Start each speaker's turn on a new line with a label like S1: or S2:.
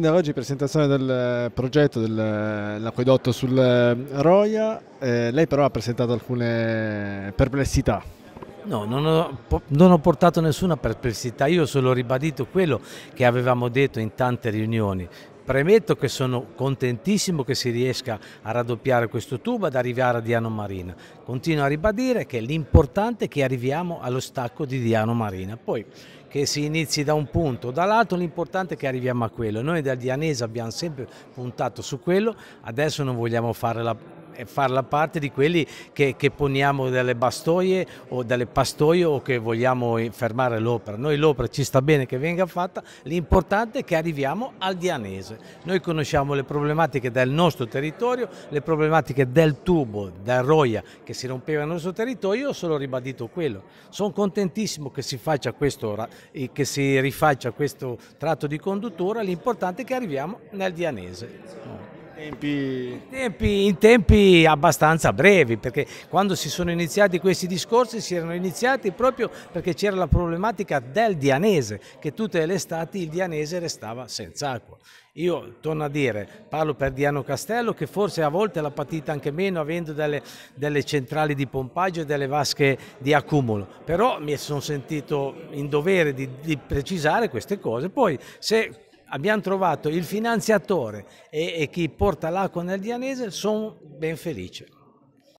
S1: da oggi presentazione del eh, progetto dell'acquedotto eh, sul eh, Roia, eh, lei però ha presentato alcune perplessità.
S2: No, non ho, non ho, portato nessuna perplessità, io solo ho ribadito quello che avevamo detto in tante riunioni, Premetto che sono contentissimo che si riesca a raddoppiare questo tubo ad arrivare a Diano Marina. Continuo a ribadire che l'importante è che arriviamo allo stacco di Diano Marina. Poi che si inizi da un punto o dall'altro, l'importante è che arriviamo a quello. Noi da Dianese abbiamo sempre puntato su quello, adesso non vogliamo fare la farla parte di quelli che, che poniamo delle bastoie o delle pastoie o che vogliamo fermare l'opera. Noi l'opera ci sta bene che venga fatta, l'importante è che arriviamo al Dianese. Noi conosciamo le problematiche del nostro territorio, le problematiche del tubo, del roia che si rompeva nel nostro territorio, io solo ribadito quello. Sono contentissimo che si faccia questo, che si rifaccia questo tratto di conduttura, l'importante è che arriviamo nel Dianese. Tempi... In, tempi, in tempi abbastanza brevi, perché quando si sono iniziati questi discorsi si erano iniziati proprio perché c'era la problematica del dianese, che tutte le estati il dianese restava senza acqua. Io torno a dire, parlo per Diano Castello che forse a volte l'ha patita anche meno avendo delle, delle, centrali di pompaggio e delle vasche di accumulo, però mi sono sentito in dovere di, di precisare queste cose. Poi se abbiamo trovato il finanziatore e, e chi porta l'acqua nel Dianese, sono ben felice.